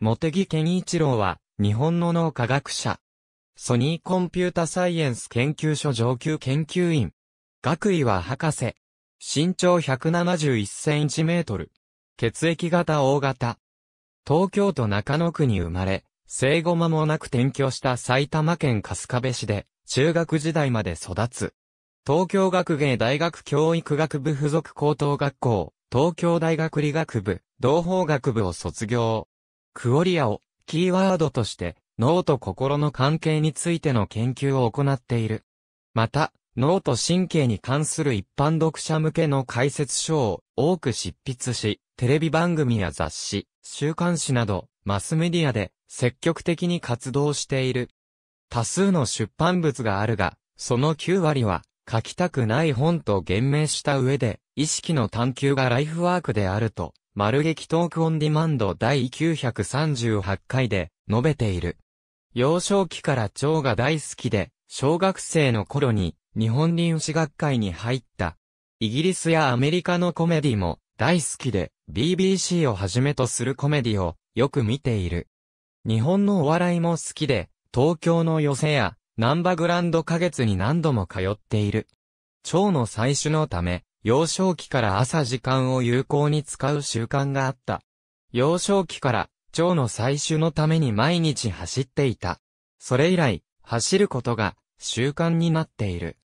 茂木健一郎は、日本の脳科学者。ソニーコンピュータサイエンス研究所上級研究員。学位は博士。身長171センチメートル。血液型大型。東京都中野区に生まれ、生後間もなく転居した埼玉県春日部市で、中学時代まで育つ。東京学芸大学教育学部附属高等学校、東京大学理学部、同法学部を卒業。クオリアをキーワードとして脳と心の関係についての研究を行っている。また、脳と神経に関する一般読者向けの解説書を多く執筆し、テレビ番組や雑誌、週刊誌など、マスメディアで積極的に活動している。多数の出版物があるが、その9割は書きたくない本と言明した上で、意識の探求がライフワークであると丸劇トークオンディマンド第938回で述べている。幼少期から蝶が大好きで、小学生の頃に日本臨死学会に入った。イギリスやアメリカのコメディも大好きで、BBC をはじめとするコメディをよく見ている。日本のお笑いも好きで、東京の寄せや、ナンバグランド花月に何度も通っている。蝶の採取のため、幼少期から朝時間を有効に使う習慣があった。幼少期から、腸の採取のために毎日走っていた。それ以来、走ることが習慣になっている。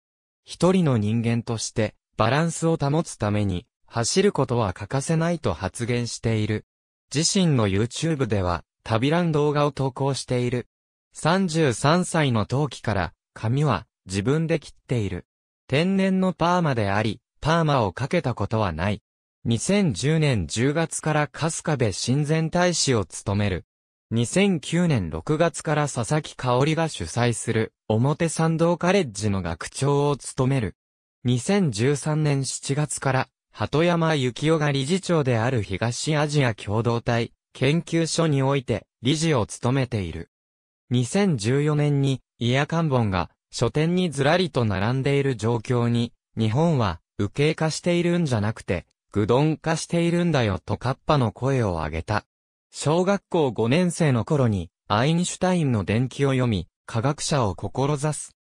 一人の人間として、バランスを保つために、走ることは欠かせないと発言している。自身の YouTube では、旅ラン動画を投稿している。33歳の陶器から、髪は自分で切っている。天然のパーマであり、パーマをかけたことはない。2010年10月から春日部親善大使を務める。2009年6月から佐々木香織が主催する表参道カレッジの学長を務める。2013年7月から鳩山幸夫が理事長である東アジア共同体研究所において理事を務めている。2014年にイヤカンボンが書店にずらりと並んでいる状況に日本は右傾化しているんじゃなくて、愚鈍化しているんだよとカッパの声を上げた。小学校5年生の頃に、アインシュタインの伝記を読み、科学者を志す。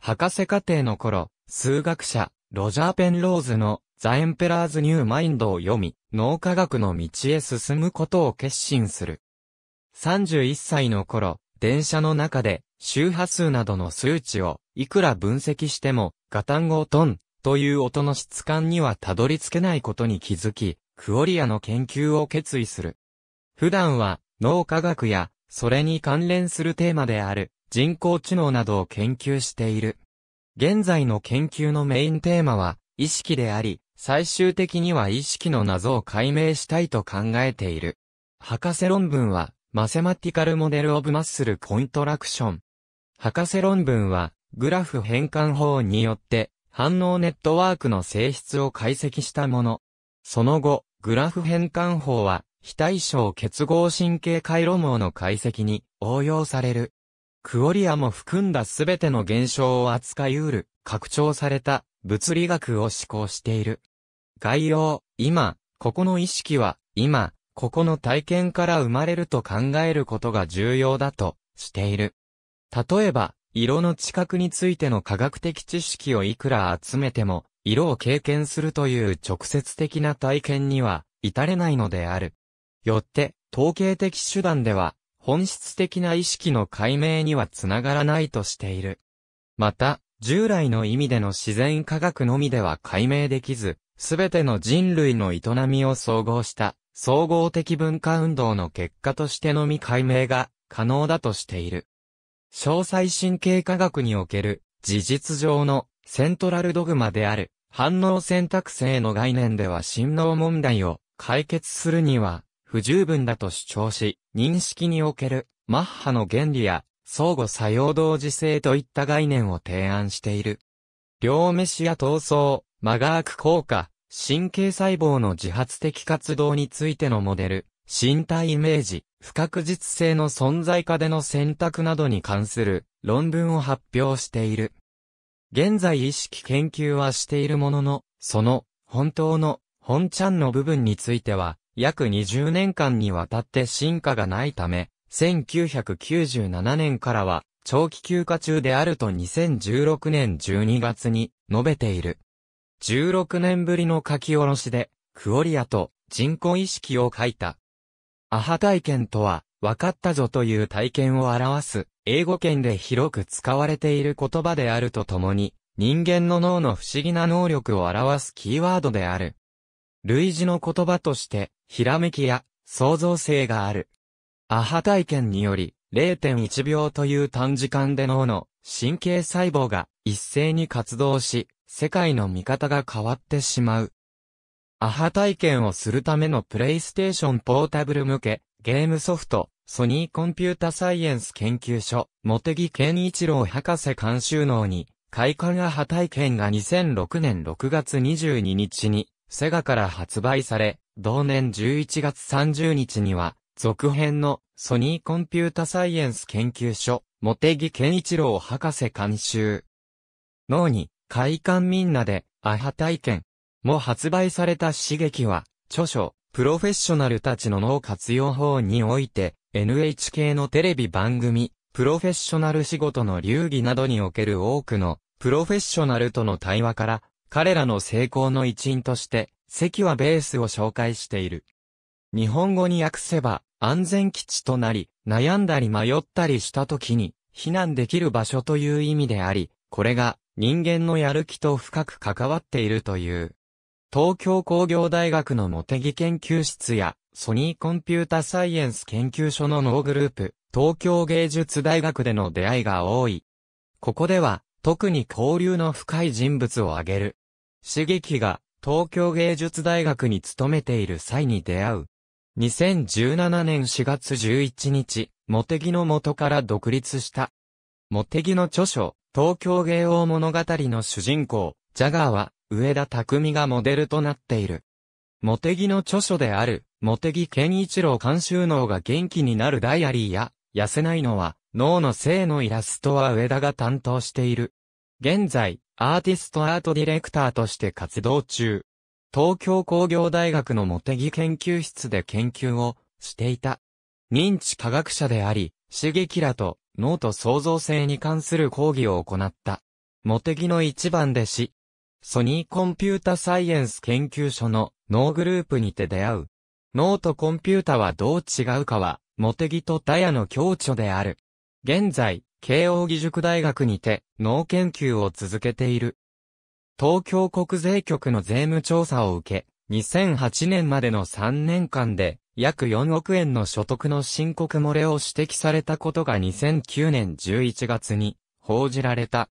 博士課程の頃、数学者、ロジャー・ペンローズのザ・エンペラーズ・ニュー・マインドを読み、脳科学の道へ進むことを決心する。31歳の頃、電車の中で周波数などの数値をいくら分析しても、ガタンゴトンという音の質感にはたどり着けないことに気づき、クオリアの研究を決意する。普段は、脳科学や、それに関連するテーマである、人工知能などを研究している。現在の研究のメインテーマは、意識であり、最終的には意識の謎を解明したいと考えている。博士論文は、マセマティカルモデルオブマッスルコントラクション。博士論文は、グラフ変換法によって、反応ネットワークの性質を解析したもの。その後、グラフ変換法は、非対称結合神経回路網の解析に応用される。クオリアも含んだすべての現象を扱いうる、拡張された物理学を施行している。概要、今、ここの意識は、今、ここの体験から生まれると考えることが重要だとしている。例えば、色の知覚についての科学的知識をいくら集めても、色を経験するという直接的な体験には至れないのである。よって、統計的手段では、本質的な意識の解明にはつながらないとしている。また、従来の意味での自然科学のみでは解明できず、すべての人類の営みを総合した、総合的文化運動の結果としてのみ解明が可能だとしている。詳細神経科学における事実上のセントラルドグマである反応選択性の概念では心脳問題を解決するには不十分だと主張し、認識におけるマッハの原理や相互作用同時性といった概念を提案している。両飯や闘争、マガーク効果、神経細胞の自発的活動についてのモデル、身体イメージ、不確実性の存在化での選択などに関する論文を発表している。現在意識研究はしているものの、その本当の本ちゃんの部分については、約20年間にわたって進化がないため、1997年からは長期休暇中であると2016年12月に述べている。16年ぶりの書き下ろしで、クオリアと人工意識を書いたアハ体験とは、分かったぞという体験を表す、英語圏で広く使われている言葉であるとともに、人間の脳の不思議な能力を表すキーワードである。類似の言葉として、ひらめきや創造性がある。アハ体験により、0.1秒という短時間で脳の神経細胞が一斉に活動し、世界の見方が変わってしまう。アハ体験をするためのプレイステーションポータブル向け、ゲームソフト、ソニーコンピュータサイエンス研究所、茂木健一郎博士監修脳に、開館アハ体験が2006年6月22日に、セガから発売され、同年11月30日には、続編のソニーコンピュータサイエンス研究所、茂木健一郎博士監修。脳に、快感みんなで、アハ体験、も発売された刺激は、著書、プロフェッショナルたちの脳活用法において、NHK のテレビ番組、プロフェッショナル仕事の流儀などにおける多くの、プロフェッショナルとの対話から、彼らの成功の一因として、関はベースを紹介している。日本語に訳せば、安全基地となり、悩んだり迷ったりした時に、避難できる場所という意味であり、これが人間のやる気と深く関わっているという。東京工業大学の茂木研究室や、ソニーコンピュータサイエンス研究所のノーグループ、東京芸術大学での出会いが多い。ここでは、特に交流の深い人物を挙げる。刺激が、東京芸術大学に勤めている際に出会う。2017年4月11日、茂木の元から独立した。茂木の著書、東京芸王物語の主人公、ジャガーは、上田匠がモデルとなっている。茂木の著書である、茂木健一郎監修脳が元気になるダイアリーや、痩せないのは、脳の性のイラストは上田が担当している。現在、アーティストアートディレクターとして活動中。東京工業大学の茂木研究室で研究をしていた。認知科学者であり、刺激らと脳と創造性に関する講義を行った。茂木の一番弟子、ソニーコンピュータサイエンス研究所の脳グループにて出会う。脳とコンピュータはどう違うかは、モテギとダヤの共著である。現在、慶応義塾大学にて脳研究を続けている。東京国税局の税務調査を受け、2008年までの3年間で約4億円の所得の申告漏れを指摘されたことが2009年11月に報じられた。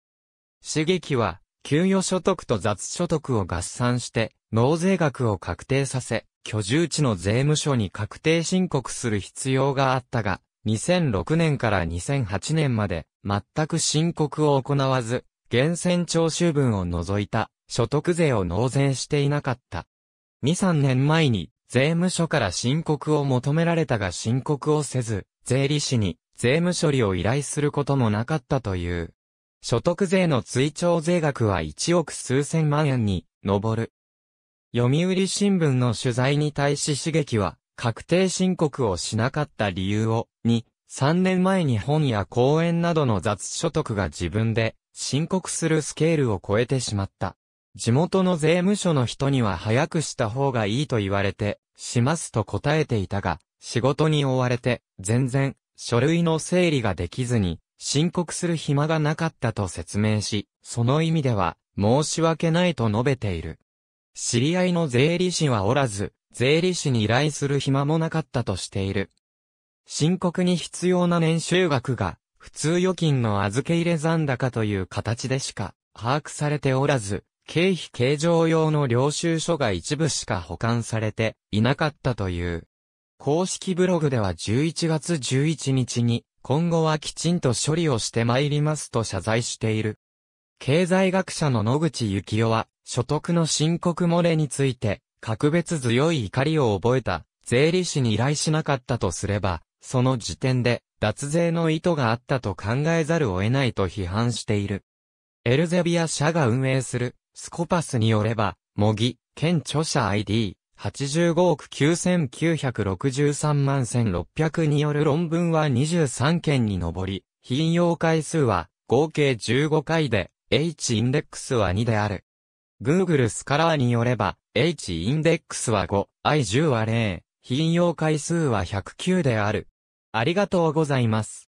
刺激は給与所得と雑所得を合算して、納税額を確定させ、居住地の税務署に確定申告する必要があったが、2006年から2008年まで、全く申告を行わず、源泉徴収分を除いた、所得税を納税していなかった。2、3年前に、税務署から申告を求められたが申告をせず、税理士に、税務処理を依頼することもなかったという。所得税の追徴税額は1億数千万円に上る。読売新聞の取材に対し刺激は、確定申告をしなかった理由を、に、3年前に本や講演などの雑所得が自分で申告するスケールを超えてしまった。地元の税務署の人には早くした方がいいと言われて、しますと答えていたが、仕事に追われて、全然、書類の整理ができずに、申告する暇がなかったと説明し、その意味では、申し訳ないと述べている。知り合いの税理士はおらず、税理士に依頼する暇もなかったとしている。申告に必要な年収額が、普通預金の預け入れ残高という形でしか把握されておらず、経費計上用の領収書が一部しか保管されていなかったという。公式ブログでは11月11日に今後はきちんと処理をして参りますと謝罪している。経済学者の野口幸雄は、所得の申告漏れについて、格別強い怒りを覚えた、税理士に依頼しなかったとすれば、その時点で、脱税の意図があったと考えざるを得ないと批判している。エルゼビア社が運営する、スコパスによれば、模擬、兼著者 ID、85億9963万1600による論文は23件に上り、引用回数は合計15回で、H インデックスは2である。Google スカラーによれば、H インデックスは5、I10 は0、引用回数は109である。ありがとうございます。